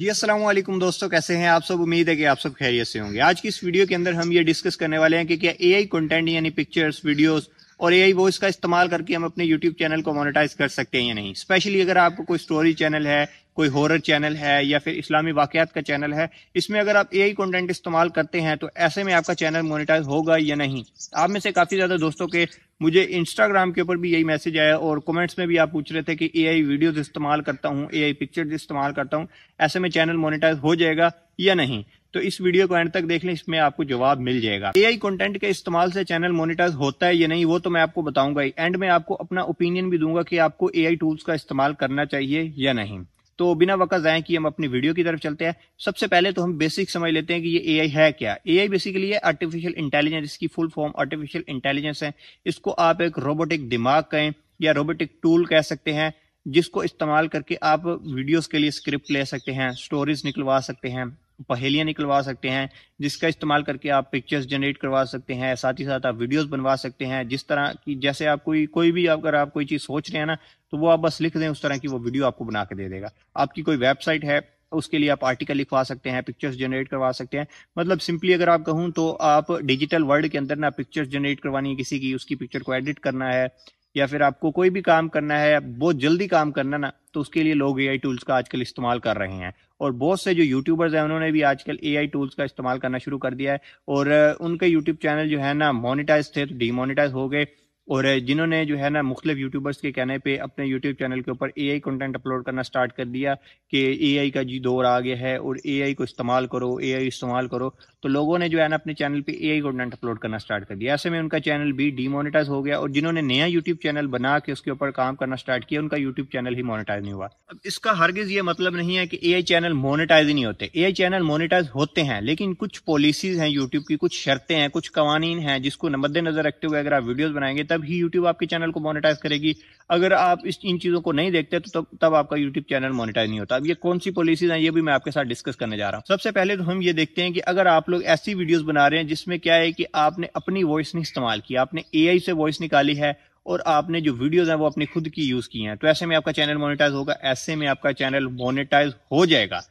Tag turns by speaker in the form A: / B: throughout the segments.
A: जी अस्सलाम वालेकुम दोस्तों कैसे हैं आप सब उम्मीद है कि आप सब खैरियत से होंगे आज की इस वीडियो के अंदर हम ये डिस्कस करने वाले हैं कि क्या आई कंटेंट यानी पिक्चर्स वीडियोस और ए आई वॉइस का इस्तेमाल करके हम अपने यूट्यूब चैनल को मोनेटाइज कर सकते हैं या नहीं स्पेशली अगर आपको कोई स्टोरी चैनल है कोई हॉरर चैनल है या फिर इस्लामी वाकयात का चैनल है इसमें अगर आप ए कंटेंट इस्तेमाल करते हैं तो ऐसे में आपका चैनल मोनिटाइज होगा या नहीं आप में से काफ़ी ज़्यादा दोस्तों के मुझे इंस्टाग्राम के ऊपर भी यही मैसेज आया और कमेंट्स में भी आप पूछ रहे थे कि एआई वीडियोस इस्तेमाल करता हूँ एआई पिक्चर्स इस्तेमाल करता हूँ ऐसे में चैनल मोनिटाइज हो जाएगा या नहीं तो इस वीडियो को एंड तक देख लें इसमें आपको जवाब मिल जाएगा एआई कंटेंट के इस्तेमाल से चैनल मोनिटाइज होता है या नहीं वो तो मैं आपको बताऊंगा एंड में आपको अपना ओपिनियन भी दूंगा कि आपको एआई टूल्स का इस्तेमाल करना चाहिए या नहीं तो बिना वक्त जाए कि हम अपनी वीडियो की तरफ चलते हैं सबसे पहले तो हम बेसिक समझ लेते हैं कि ये एआई है क्या एआई बेसिकली है आर्टिफिशियल इंटेलिजेंस इसकी फुल फॉर्म आर्टिफिशियल इंटेलिजेंस है इसको आप एक रोबोटिक दिमाग कहें या रोबोटिक टूल कह सकते हैं जिसको इस्तेमाल करके आप वीडियोस के लिए स्क्रिप्ट ले सकते हैं स्टोरीज निकलवा सकते हैं पहेलियाँ निकलवा सकते हैं जिसका इस्तेमाल करके आप पिक्चर्स जनरेट करवा सकते हैं साथ ही साथ आप वीडियोस बनवा सकते हैं जिस तरह की जैसे आप कोई कोई भी अगर आप कोई चीज़ सोच रहे हैं ना तो वो आप बस लिख दें उस तरह की वो वीडियो आपको बना के दे देगा आपकी कोई वेबसाइट है उसके लिए आप आर्टिकल लिखवा सकते हैं पिक्चर्स जनरेट करवा सकते हैं मतलब सिंपली अगर आप कहूँ तो आप डिजिटल वर्ल्ड के अंदर ना पिक्चर्स जनरेट करवानी है किसी की उसकी पिक्चर को एडिट करना है या फिर आपको कोई भी काम करना है बहुत जल्दी काम करना ना तो उसके लिए लोग ए टूल्स का आजकल इस्तेमाल कर रहे हैं और बहुत से जो यूट्यूबर्स हैं उन्होंने भी आजकल आई टूल्स का इस्तेमाल करना शुरू कर दिया है और उनके यूट्यूब चैनल जो है ना मोनिटाइज थे तो डीमोनिटाइज हो गए और जिन्होंने जो है ना मुख्तु यूट्यूबर्स के कहने पे अपने यूट्यूब चैनल के ऊपर ए आई कंटेंट अपलोड करना स्टार्ट कर दिया कि ए आई का जी दौर आ गया है और ए आई को इस्तेमाल करो ए आई इस्तेमाल करो तो लोगों ने जो है ना अपने चैनल पे ए आई कंटेंट अपलोड करना स्टार्ट कर दिया ऐसे में उनका चैनल भी डीमोनिटाइज हो गया और जिन्होंने नया यूट्यूब चैनल बना के उसके ऊपर काम करना स्टार्ट किया उनका यूट्यूब चैनल ही मोनिटाइज नहीं हुआ अब इसका हरगिज ये मतलब नहीं है कि ए आई चैनल मोनिटाइज नहीं होते ए आई चैनल मोनिटाइज होते हैं लेकिन कुछ पॉलिसीज हैं यूट्यूब की कुछ शर्तें हैं कुछ कवानीन हैं जिसको मद्देनजर रखते हुए अगर आप वीडियोज बनाएंगे तब तब ही YouTube आपके चैनल को मोनिटाइज करेगी अगर आप इस इन चीजों को नहीं देखते तो तब तब आपका YouTube चैनल मोनिटाइज नहीं होता अब ये कौन सी पॉलिसीज हैं ये भी मैं आपके साथ डिस्कस करने जा रहा हूँ सबसे पहले तो हम ये देखते हैं कि अगर आप लोग ऐसी वीडियोज बना रहे हैं जिसमें क्या है कि आपने अपनी वॉइस नहीं इस्तेमाल की आपने ए से वॉइस निकाली है और आपने जो वीडियोज हैं वो अपनी खुद की यूज की हैं तो ऐसे में आपका चैनल मोनिटाइज होगा ऐसे में आपका चैनल मोनिटाइज हो जाएगा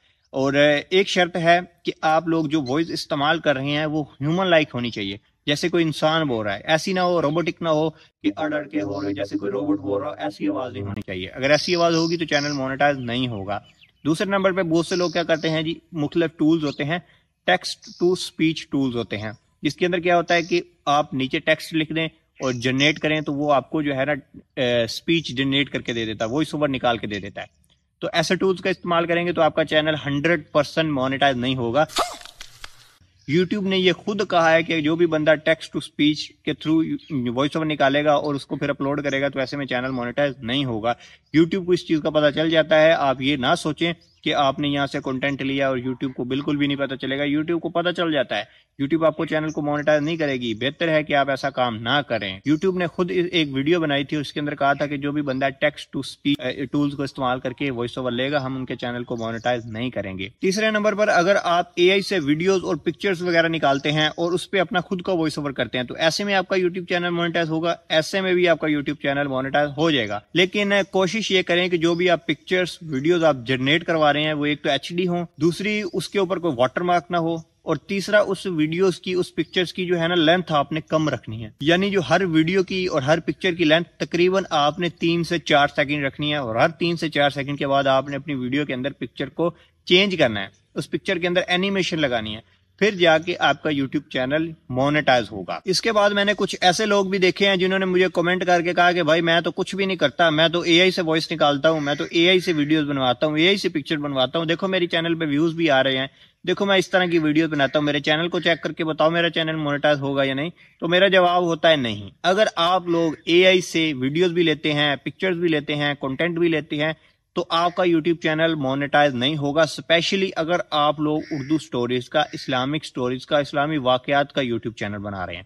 A: और एक शर्त है कि आप लोग जो वॉइस इस्तेमाल कर रहे हैं वो ह्यूमन लाइक होनी चाहिए जैसे कोई इंसान बोल रहा है ऐसी ना हो रोबोटिक ना हो कि अड़ अड़ के हो रहे जैसे कोई रोबोट बोल रहा हो ऐसी आवाज नहीं होनी चाहिए अगर ऐसी आवाज होगी तो चैनल मोनिटाइज नहीं होगा दूसरे नंबर पर बहुत से लोग क्या करते हैं जी मुख्तलिफ टूल्स होते हैं टेक्स्ट टू स्पीच टूल्स होते हैं जिसके अंदर क्या होता है कि आप नीचे टेक्स्ट लिख दें और जनरेट करें तो वो आपको जो है ना स्पीच जनरेट करके दे देता है वो इस ओवर निकाल के दे देता है तो ऐसे टूल्स का इस्तेमाल करेंगे तो आपका चैनल 100% परसेंट मोनिटाइज नहीं होगा यूट्यूब ने ये खुद कहा है कि जो भी बंदा टेक्स्ट टू स्पीच के थ्रू वॉइस ओवर निकालेगा और उसको फिर अपलोड करेगा तो ऐसे में चैनल मोनिटाइज नहीं होगा यूट्यूब को इस चीज का पता चल जाता है आप ये ना सोचें कि आपने यहाँ से कंटेंट लिया और यूट्यूब को बिल्कुल भी नहीं पता चलेगा यूट्यूब को पता चल जाता है यूट्यूब आपको चैनल को मोनिटाइज नहीं करेगी बेहतर है कि आप ऐसा काम ना करें यूट्यूब ने खुद एक वीडियो बनाई थी उसके अंदर कहा था कि जो भी बंदा टेक्स्ट टू स्पीच टूल्स को इस्तेमाल करके वॉइस ओवर लेगा हम उनके चैनल को मोनिटाइज नहीं करेंगे तीसरे नंबर पर अगर आप ए से वीडियोज और पिक्चर्स वगैरह निकालते हैं और उस पर अपना खुद का वॉइस ओवर करते हैं तो ऐसे में आपका यूट्यूब चैनल मोनिटाइज होगा ऐसे में भी आपका यूट्यूब चैनल मोनिटाइज हो जाएगा लेकिन कोशिश ये करें कि जो भी आप पिक्चर्स वीडियोज आप जनरेट करवा रहे हैं वो एक तो एच हो दूसरी उसके ऊपर कोई वाटर मार्क ना हो और तीसरा उस वीडियोस की उस पिक्चर्स की जो है ना लेंथ आपने कम रखनी है यानी जो हर वीडियो की और हर पिक्चर की लेंथ तकरीबन आपने तीन से चार सेकंड रखनी है और हर तीन से चार सेकंड के बाद आपने अपनी वीडियो के अंदर पिक्चर को चेंज करना है उस पिक्चर के अंदर एनिमेशन लगानी है फिर जाके आपका यूट्यूब चैनल मोनेटाइज होगा इसके बाद मैंने कुछ ऐसे लोग भी देखे हैं जिन्होंने मुझे कमेंट करके कहा कि भाई मैं तो कुछ भी नहीं करता मैं तो AI से वॉइस निकालता हूँ मैं तो AI से वीडियोस बनवाता हूँ AI से पिक्चर बनवाता हूँ देखो मेरी चैनल पे व्यूज भी आ रहे हैं देखो मैं इस तरह की वीडियो बनाता हूँ मेरे चैनल को चेक करके बताओ मेरा चैनल मोनेटाइज होगा या नहीं तो मेरा जवाब होता है नहीं अगर आप लोग ए से वीडियोज भी लेते हैं पिक्चर्स भी लेते हैं कॉन्टेंट भी लेते हैं तो आपका यूट्यूब चैनल मोनेटाइज नहीं होगा स्पेशली अगर आप लोग उर्दू स्टोरीज का इस्लामिक स्टोरीज का इस्लामी वाकयात का यूट्यूब चैनल बना रहे हैं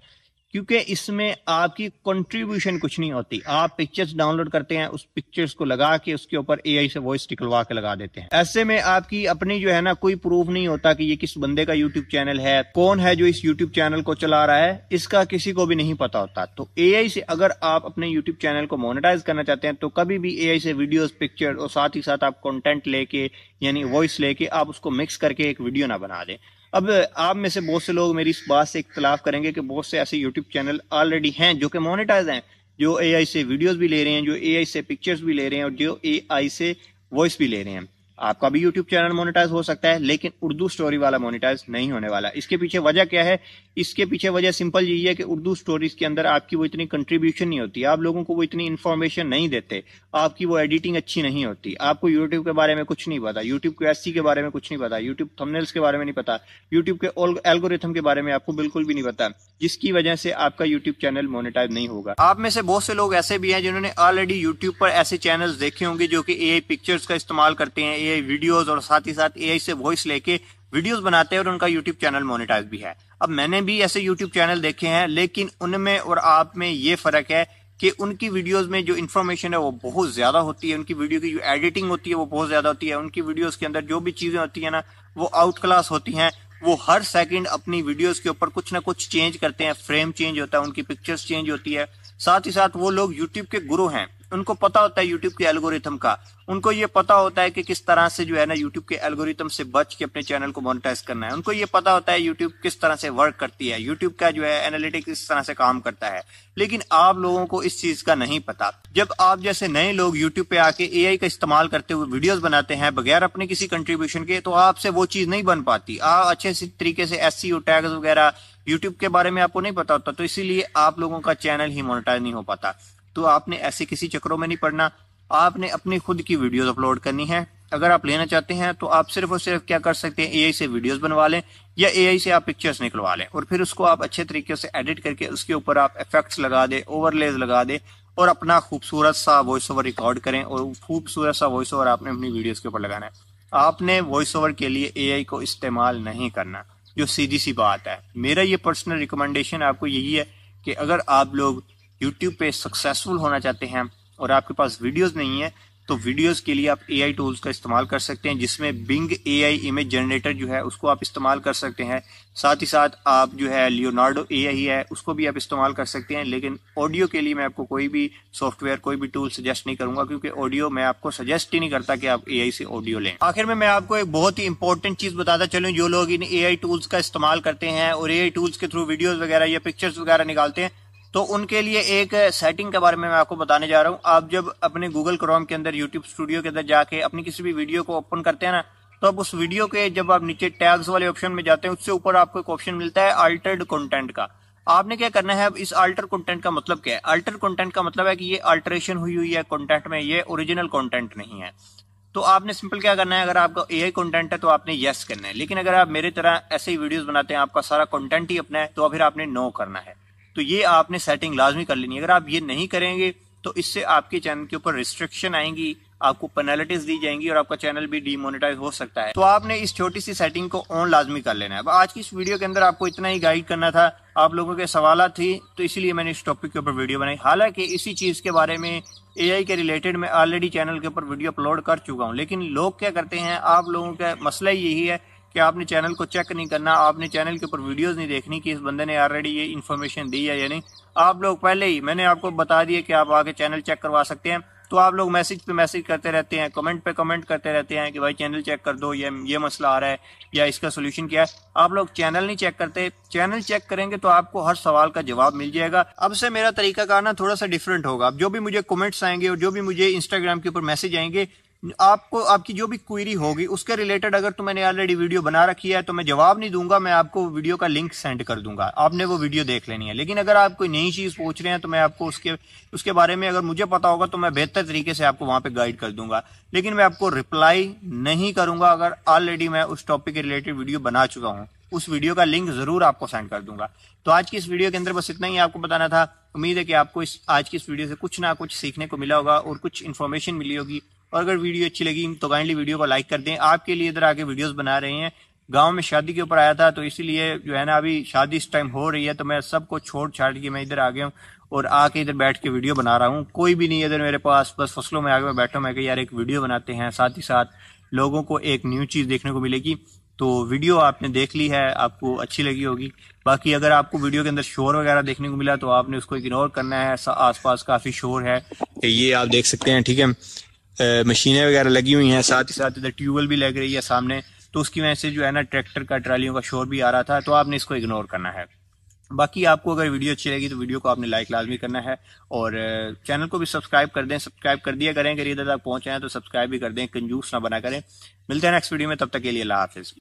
A: क्योंकि इसमें आपकी कंट्रीब्यूशन कुछ नहीं होती आप पिक्चर्स डाउनलोड करते हैं उस पिक्चर्स को लगा के उसके ऊपर एआई से वॉइस निकलवा के लगा देते हैं ऐसे में आपकी अपनी जो है ना कोई प्रूफ नहीं होता कि ये किस बंदे का यूट्यूब चैनल है कौन है जो इस यूट्यूब चैनल को चला रहा है इसका किसी को भी नहीं पता होता तो ए से अगर आप अपने यूट्यूब चैनल को मोनिटाइज करना चाहते हैं तो कभी भी ए से वीडियो पिक्चर और साथ ही साथ आप कॉन्टेंट लेके यानी वॉइस लेके आप उसको मिक्स करके एक वीडियो ना बना दें अब आप में से बहुत से लोग मेरी इस बात से इख्तलाफ करेंगे कि बहुत से ऐसे यूट्यूब चैनल ऑलरेडी हैं जो कि मोनिटाइज हैं जो ए से वीडियोज़ भी ले रहे हैं जो ए से पिक्चर्स भी ले रहे हैं और जो ए से वॉइस भी ले रहे हैं आपका भी YouTube चैनल मोनेटाइज हो सकता है लेकिन उर्दू स्टोरी वाला मोनेटाइज नहीं होने वाला इसके पीछे वजह क्या है इसके पीछे वजह सिंपल यही है कि उर्दू स्टोरीज के अंदर आपकी वो इतनी कंट्रीब्यूशन नहीं होती आप लोगों को वो इतनी इन्फॉर्मेशन नहीं देते आपकी वो एडिटिंग अच्छी नहीं होती आपको यूट्यूब के बारे में कुछ नहीं पता यूट्यूब के एस के बारे में कुछ नहीं पता यूट्यूब थमनेल्स के बारे में नहीं पता यूट्यूब के एल्गोरिथम के बारे में आपको बिल्कुल भी नहीं पता जिसकी वजह से आपका यूट्यूब चैनल मोनिटाइज नहीं होगा आप में से बहुत से लोग ऐसे भी हैं जिन्होंने ऑलरेडी यूट्यूब पर ऐसे चैनल देखे होंगे जो कि ए पिक्चर्स का इस्तेमाल करते हैं ए वीडियोस और साथ ही साथ एआई से वॉइस लेके वीडियोस बनाते हैं और उनका यूट्यूब चैनल मोनेटाइज भी है अब मैंने भी ऐसे यूट्यूब चैनल देखे हैं लेकिन उनमें और आप में ये फर्क है कि उनकी वीडियोस में जो इन्फॉर्मेशन है वो बहुत ज्यादा होती है उनकी वीडियो की जो एडिटिंग होती है वो बहुत ज्यादा होती है उनकी वीडियोस के अंदर जो भी चीजें होती है ना वो आउट क्लास होती हैं वो हर सेकंड अपनी वीडियोस के ऊपर कुछ ना कुछ चेंज करते हैं फ्रेम चेंज होता है उनकी पिक्चर्स चेंज होती है साथ ही साथ वो लोग यूट्यूब के गुरु हैं उनको पता होता है यूट्यूब के एल्गोरिथम का उनको ये पता होता है कि किस तरह से जो है ना यूट्यूब के एल्गोरिथम से बच के अपने चैनल को मोनिटाइज करना है उनको ये पता होता है यूट्यूब किस तरह से वर्क करती है यूट्यूब का जो है एनालिटिक्स इस तरह से काम करता है लेकिन आप लोगों को इस चीज का नहीं पता जब आप जैसे नए लोग यूट्यूब पे आके ए का इस्तेमाल करते हुए वीडियोज बनाते हैं बगैर अपने किसी कंट्रीब्यूशन के तो आपसे वो चीज नहीं बन पाती आप अच्छे से तरीके से एस टैग्स e वगैरह यूट्यूब के बारे में आपको नहीं पता होता तो इसीलिए आप लोगों का चैनल ही मोनिटाइज नहीं हो पाता तो आपने ऐसे किसी चक्रों में नहीं पढ़ना आपने अपनी खुद की वीडियो अपलोड करनी है अगर आप लेना चाहते हैं तो आप सिर्फ और सिर्फ क्या कर सकते हैं एआई से वीडियोस बनवा लें या एआई से आप पिक्चर्स निकलवा लें और फिर उसको आप अच्छे तरीके से एडिट करके उसके ऊपर आप इफेक्ट्स लगा दें ओवरलेज लगा दें और अपना खूबसूरत सा वॉइस ओवर रिकॉर्ड करें और खूबसूरत सा वॉइस ओवर आपने अपनी वीडियोस के ऊपर लगाना है आपने वॉइस ओवर के लिए ए को इस्तेमाल नहीं करना जो सीधी सी बात है मेरा ये पर्सनल रिकमेंडेशन आपको यही है कि अगर आप लोग यूट्यूब पे सक्सेसफुल होना चाहते हैं और आपके पास वीडियोस नहीं है तो वीडियोस के लिए आप एआई टूल्स का इस्तेमाल कर सकते हैं जिसमें बिंग एआई इमेज जनरेटर जो है उसको आप इस्तेमाल कर सकते हैं साथ ही साथ आप जो है लियोनार्डो एआई है उसको भी आप इस्तेमाल कर सकते हैं लेकिन ऑडियो के लिए मैं आपको कोई भी सॉफ्टवेयर कोई भी टूल सजेस्ट नहीं करूंगा क्योंकि ऑडियो मैं आपको सजेस्ट ही नहीं करता कि आप ए से ऑडियो लें आखिर में मैं आपको एक बहुत ही इंपॉर्टेंट चीज बताता चलूँ जो लोग इन ए टूल्स का इस्तेमाल करते हैं और ए टूल्स के थ्रू वीडियोज वगैरह या पिक्चर्स वगैरह निकालते हैं तो उनके लिए एक सेटिंग के बारे में मैं आपको बताने जा रहा हूँ आप जब अपने गूगल क्रोम के अंदर यूट्यूब स्टूडियो के अंदर जाके अपनी किसी भी वीडियो को ओपन करते हैं ना तो अब उस वीडियो के जब आप नीचे टैग्स वाले ऑप्शन में जाते हैं उससे ऊपर आपको एक ऑप्शन मिलता है अल्टर्ड कंटेंट का आपने क्या करना है अब इस अल्टर कंटेंट का मतलब क्या है अल्टर कंटेंट का मतलब है कि ये अल्टरेशन हुई हुई है कंटेंट में ये ओरिजिनल कंटेंट नहीं है तो आपने सिंपल क्या करना है अगर आपका ए कंटेंट है तो आपने यस करना है लेकिन अगर आप मेरी तरह ऐसे ही वीडियोज बनाते हैं आपका सारा कॉन्टेंट ही अपना है तो फिर आपने नो करना है तो ये आपने सेटिंग लाजमी कर लेनी है अगर आप ये नहीं करेंगे तो इससे आपके चैनल के ऊपर रिस्ट्रिक्शन आएंगी आपको पेनाल्टीज दी जाएंगी और आपका चैनल भी डीमोनेटाइज हो सकता है तो आपने इस छोटी सी सेटिंग को ऑन लाजमी कर लेना है अब आज की इस वीडियो के अंदर आपको इतना ही गाइड करना था आप लोगों के सवाल थी तो इसीलिए मैंने इस टॉपिक के ऊपर वीडियो बनाई हालांकि इसी चीज के बारे में ए के रिलेटेड मैं ऑलरेडी चैनल के ऊपर वीडियो अपलोड कर चुका हूँ लेकिन लोग क्या करते हैं आप लोगों का मसला यही है कि आपने चैनल को चेक नहीं करना आपने चैनल के ऊपर वीडियोस नहीं देखनी कि इस बंदे ने ऑलरेडी ये इन्फॉर्मेशन दी है या नहीं आप लोग पहले ही मैंने आपको बता दिया कि आप आगे चैनल चेक करवा सकते हैं तो आप लोग मैसेज पे मैसेज करते रहते हैं कमेंट पे कमेंट करते रहते हैं कि भाई चैनल चेक कर दो ये ये मसला आ रहा है या इसका सोल्यूशन क्या है आप लोग चैनल नहीं चेक करते चैनल चेक करेंगे तो आपको हर सवाल का जवाब मिल जाएगा अब से मेरा तरीका कारना थोड़ा सा डिफरेंट होगा जो भी मुझे कमेंट्स आएंगे और जो भी मुझे इंस्टाग्राम के ऊपर मैसेज आएंगे आपको आपकी जो भी क्वेरी होगी उसके रिलेटेड अगर तो मैंने ऑलरेडी वीडियो बना रखी है तो मैं जवाब नहीं दूंगा मैं आपको वीडियो का लिंक सेंड कर दूंगा आपने वो वीडियो देख लेनी है लेकिन अगर आप कोई नई चीज़ पूछ रहे हैं तो मैं आपको उसके उसके बारे में अगर मुझे पता होगा तो मैं बेहतर तरीके से आपको वहाँ पर गाइड कर दूंगा लेकिन मैं आपको रिप्लाई नहीं करूंगा अगर ऑलरेडी मैं उस टॉपिक के रिलेटेड वीडियो बना चुका हूँ उस वीडियो का लिंक जरूर आपको सेंड कर दूंगा तो आज की इस वीडियो के अंदर बस इतना ही आपको बताना था उम्मीद है कि आपको इस आज की इस वीडियो से कुछ ना कुछ सीखने को मिला होगा और कुछ इन्फॉर्मेशन मिली होगी और अगर वीडियो अच्छी लगी तो काइंडली वीडियो को लाइक कर दें आपके लिए इधर आके वीडियोस बना रहे हैं गांव में शादी के ऊपर आया था तो इसीलिए जो है ना अभी शादी इस टाइम हो रही है तो मैं सबको छोड़ छाड़ के मैं इधर आ गया हूँ और आके इधर बैठ के वीडियो बना रहा हूँ कोई भी नहीं इधर मेरे पास बस फसलों में आगे मैं बैठा मैं यार एक वीडियो बनाते हैं साथ ही साथ लोगों को एक न्यू चीज़ देखने को मिलेगी तो वीडियो आपने देख ली है आपको अच्छी लगी होगी बाकी अगर आपको वीडियो के अंदर शोर वगैरह देखने को मिला तो आपने उसको इग्नोर करना है आसपास काफ़ी शोर है ये आप देख सकते हैं ठीक है मशीनें वगैरह लगी हुई हैं साथ ही साथ इधर ट्यूबवेल भी लग रही है सामने तो उसकी वजह से जो है ना ट्रैक्टर का ट्रालियों का शोर भी आ रहा था तो आपने इसको इग्नोर करना है बाकी आपको अगर वीडियो अच्छी लगी तो वीडियो को आपने लाइक लाजमी करना है और चैनल को भी सब्सक्राइब कर दें सब्सक्राइब कर दिया करें अगर इधर तक पहुंचे हैं तो सब्सक्राइब भी कर दें कंजूस ना बना करें मिलते हैं नेक्स्ट वीडियो में तब तक के लिए अल्लाह हाफिज़